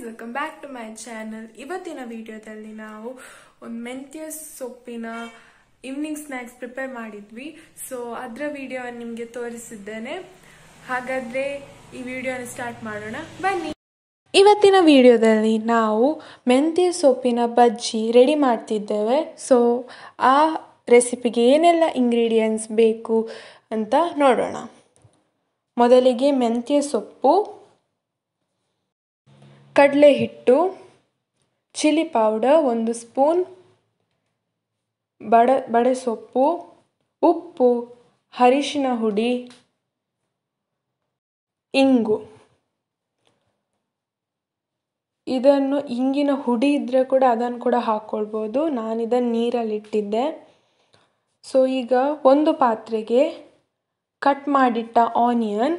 guys welcome back to my channel ಇವತ್ತಿನ ವಿಡಿಯೋದಲ್ಲಿ ನಾವು ಒಂದು ಮೆಂತ್ಯ ಸೊಪ್ಪಿನ ಈವ್ನಿಂಗ್ ಸ್ನ್ಯಾಕ್ಸ್ ಪ್ರಿಪೇರ್ ಮಾಡಿದ್ವಿ ಸೊ ಅದರ ವಿಡಿಯೋ ನಿಮಗೆ ತೋರಿಸಿದ್ದೇನೆ ಹಾಗಾದರೆ ಈ ವಿಡಿಯೋನ ಸ್ಟಾರ್ಟ್ ಮಾಡೋಣ ಬನ್ನಿ ಇವತ್ತಿನ ವಿಡಿಯೋದಲ್ಲಿ ನಾವು ಮೆಂತ್ಯ ಸೊಪ್ಪಿನ ಬಜ್ಜಿ ರೆಡಿ ಮಾಡ್ತಿದ್ದೇವೆ ಸೊ ಆ ರೆಸಿಪಿಗೆ ಏನೆಲ್ಲ ಇಂಗ್ರೀಡಿಯೆಂಟ್ಸ್ ಬೇಕು ಅಂತ ನೋಡೋಣ ಮೊದಲಿಗೆ ಮೆಂತ್ಯ ಸೊಪ್ಪು ಕಡಲೆ ಹಿಟ್ಟು ಚಿಲ್ಲಿ ಪೌಡರ್ ಒಂದು ಸ್ಪೂನ್ ಬಡ ಬಡೆ ಸೊಪ್ಪು ಉಪ್ಪು ಅರಿಶಿನ ಹುಡಿ ಇಂಗು ಇದನ್ನು ಇಂಗಿನ ಹುಡಿ ಇದ್ದರೆ ಕೂಡ ಅದನ್ನು ಕೂಡ ಹಾಕ್ಕೊಳ್ಬೋದು ನಾನಿದನ್ನು ನೀರಲ್ಲಿ ಇಟ್ಟಿದ್ದೆ ಸೊ ಈಗ ಒಂದು ಪಾತ್ರೆಗೆ ಕಟ್ ಮಾಡಿಟ್ಟ ಆನಿಯನ್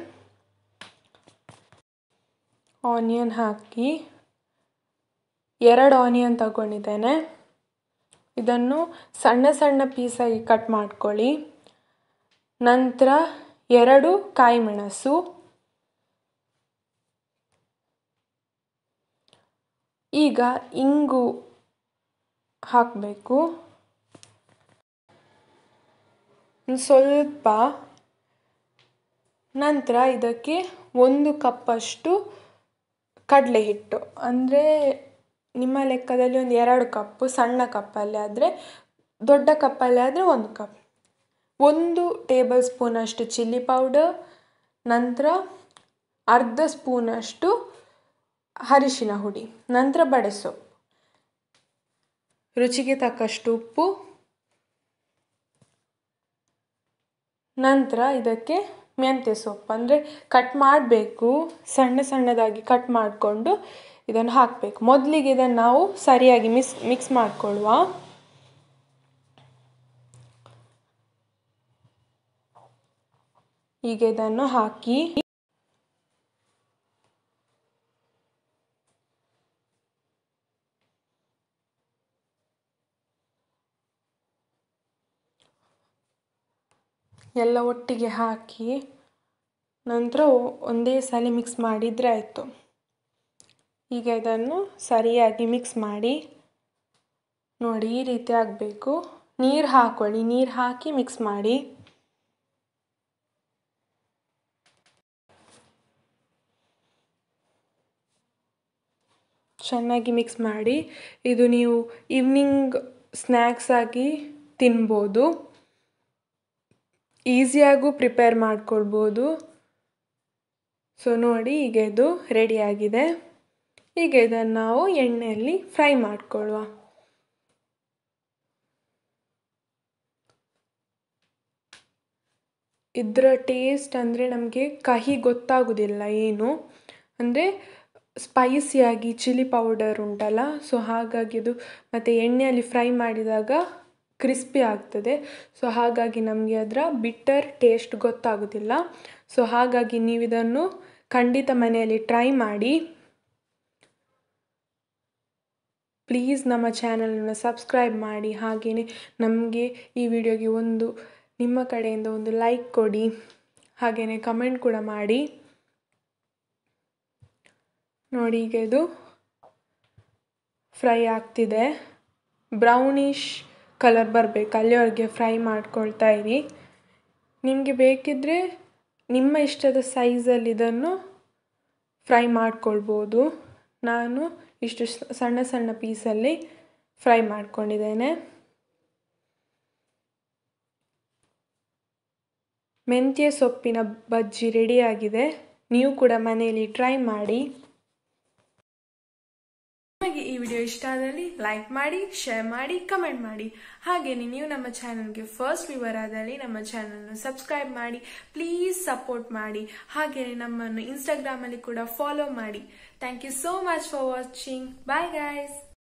ಆನಿಯನ್ ಹಾಕಿ ಎರಡು ಆನಿಯನ್ ತಗೊಂಡಿದ್ದೇನೆ ಇದನ್ನು ಸಣ್ಣ ಸಣ್ಣ ಪೀಸಾಗಿ ಕಟ್ ಮಾಡ್ಕೊಳ್ಳಿ ನಂತರ ಎರಡು ಕಾಯಿ ಮೆಣಸು ಈಗ ಇಂಗು ಹಾಕಬೇಕು ಸ್ವಲ್ಪ ನಂತರ ಇದಕ್ಕೆ ಒಂದು ಕಪ್ಪಷ್ಟು ಕಡಲೆ ಹಿಟ್ಟು ಅಂದರೆ ನಿಮ್ಮ ಲೆಕ್ಕದಲ್ಲಿ ಒಂದು ಎರಡು ಕಪ್ಪು ಸಣ್ಣ ಕಪ್ಪಲ್ಲಿ ಆದರೆ ದೊಡ್ಡ ಕಪ್ಪಲ್ಲಿ ಆದರೆ ಒಂದು ಕಪ್ ಒಂದು ಟೇಬಲ್ ಸ್ಪೂನಷ್ಟು ಚಿಲ್ಲಿ ಪೌಡರ್ ನಂತರ ಅರ್ಧ ಸ್ಪೂನಷ್ಟು ಅರಿಶಿನ ಹುಡಿ ನಂತರ ಬಡೆಸೊಪ್ಪು ರುಚಿಗೆ ತಕ್ಕಷ್ಟು ಉಪ್ಪು ನಂತರ ಇದಕ್ಕೆ ಮೆಂತ್ಯ ಸೊಪ್ಪು ಅಂದರೆ ಕಟ್ ಮಾಡಬೇಕು ಸಣ್ಣ ಸಣ್ಣದಾಗಿ ಕಟ್ ಮಾಡಿಕೊಂಡು ಇದನ್ನು ಹಾಕಬೇಕು ಮೊದಲಿಗೆ ಇದನ್ನು ನಾವು ಸರಿಯಾಗಿ ಮಿಸ್ ಮಿಕ್ಸ್ ಮಾಡಿಕೊಳ್ಳುವ ಈಗ ಇದನ್ನು ಹಾಕಿ ಎಲ್ಲ ಒಟ್ಟಿಗೆ ಹಾಕಿ ನಂತರ ಒಂದೇ ಸಲ ಮಿಕ್ಸ್ ಮಾಡಿದರೆ ಆಯಿತು ಈಗ ಇದನ್ನು ಸರಿಯಾಗಿ ಮಿಕ್ಸ್ ಮಾಡಿ ನೋಡಿ ಈ ರೀತಿ ಆಗಬೇಕು ನೀರು ಹಾಕೊಳ್ಳಿ ನೀರು ಹಾಕಿ ಮಿಕ್ಸ್ ಮಾಡಿ ಚೆನ್ನಾಗಿ ಮಿಕ್ಸ್ ಮಾಡಿ ಇದು ನೀವು ಈವ್ನಿಂಗ್ ಸ್ನ್ಯಾಕ್ಸ್ ಆಗಿ ತಿನ್ಬೋದು ಈಸಿಯಾಗೂ ಪ್ರಿಪೇರ್ ಮಾಡ್ಕೊಳ್ಬೋದು ಸೊ ನೋಡಿ ಈಗ ಇದು ರೆಡಿಯಾಗಿದೆ ಈಗ ಇದನ್ನು ನಾವು ಎಣ್ಣೆಯಲ್ಲಿ ಫ್ರೈ ಮಾಡ್ಕೊಳ್ಳುವ ಇದರ ಟೇಸ್ಟ್ ಅಂದರೆ ನಮಗೆ ಕಹಿ ಗೊತ್ತಾಗೋದಿಲ್ಲ ಏನು ಅಂದರೆ ಸ್ಪೈಸಿಯಾಗಿ ಚಿಲ್ಲಿ ಪೌಡರ್ ಉಂಟಲ್ಲ ಸೊ ಹಾಗಾಗಿ ಇದು ಮತ್ತು ಎಣ್ಣೆಯಲ್ಲಿ ಫ್ರೈ ಮಾಡಿದಾಗ ಕ್ರಿಸ್ಪಿ ಆಗ್ತದೆ ಸೊ ಹಾಗಾಗಿ ನಮಗೆ ಅದರ ಬಿಟ್ಟರ್ ಟೇಸ್ಟ್ ಗೊತ್ತಾಗೋದಿಲ್ಲ ಸೊ ಹಾಗಾಗಿ ನೀವು ಇದನ್ನು ಖಂಡಿತ ಮನೆಯಲ್ಲಿ ಟ್ರೈ ಮಾಡಿ ಪ್ಲೀಸ್ ನಮ್ಮ ಚಾನಲನ್ನು ಸಬ್ಸ್ಕ್ರೈಬ್ ಮಾಡಿ ಹಾಗೆಯೇ ನಮಗೆ ಈ ವಿಡಿಯೋಗೆ ಒಂದು ನಿಮ್ಮ ಕಡೆಯಿಂದ ಒಂದು ಲೈಕ್ ಕೊಡಿ ಹಾಗೆಯೇ ಕಮೆಂಟ್ ಕೂಡ ಮಾಡಿ ನೋಡಿ ಈಗ ಇದು ಫ್ರೈ ಆಗ್ತಿದೆ ಬ್ರೌನಿಶ್ ಕಲರ್ ಬರಬೇಕು ಅಲ್ಲಿವರೆಗೆ ಫ್ರೈ ಮಾಡ್ಕೊಳ್ತಾ ಇರಿ ನಿಮಗೆ ಬೇಕಿದ್ದರೆ ನಿಮ್ಮ ಇಷ್ಟದ ಸೈಜಲ್ಲಿ ಇದನ್ನು ಫ್ರೈ ಮಾಡ್ಕೊಳ್ಬೋದು ನಾನು ಇಷ್ಟು ಸಣ್ಣ ಸಣ್ಣ ಪೀಸಲ್ಲಿ ಫ್ರೈ ಮಾಡ್ಕೊಂಡಿದ್ದೇನೆ ಮೆಂತ್ಯ ಸೊಪ್ಪಿನ ಬಜ್ಜಿ ರೆಡಿಯಾಗಿದೆ ನೀವು ಕೂಡ ಮನೆಯಲ್ಲಿ ಟ್ರೈ ಮಾಡಿ ನಿಮಗೆ ಈ ವಿಡಿಯೋ ಇಷ್ಟ ಆದಲ್ಲಿ ಲೈಕ್ ಮಾಡಿ ಶೇರ್ ಮಾಡಿ ಕಮೆಂಟ್ ಮಾಡಿ ಹಾಗೆಯೇ ನೀವು ನಮ್ಮ ಚಾನಲ್ಗೆ ಫಸ್ಟ್ ವಿವರ್ ಆದಲ್ಲಿ ನಮ್ಮ ಚಾನಲ್ ಸಬ್ಸ್ಕ್ರೈಬ್ ಮಾಡಿ ಪ್ಲೀಸ್ ಸಪೋರ್ಟ್ ಮಾಡಿ ಹಾಗೆಯೇ ನಮ್ಮನ್ನು ಇನ್ಸ್ಟಾಗ್ರಾಮ್ ಅಲ್ಲಿ ಕೂಡ ಫಾಲೋ ಮಾಡಿ thank you so much for watching bye guys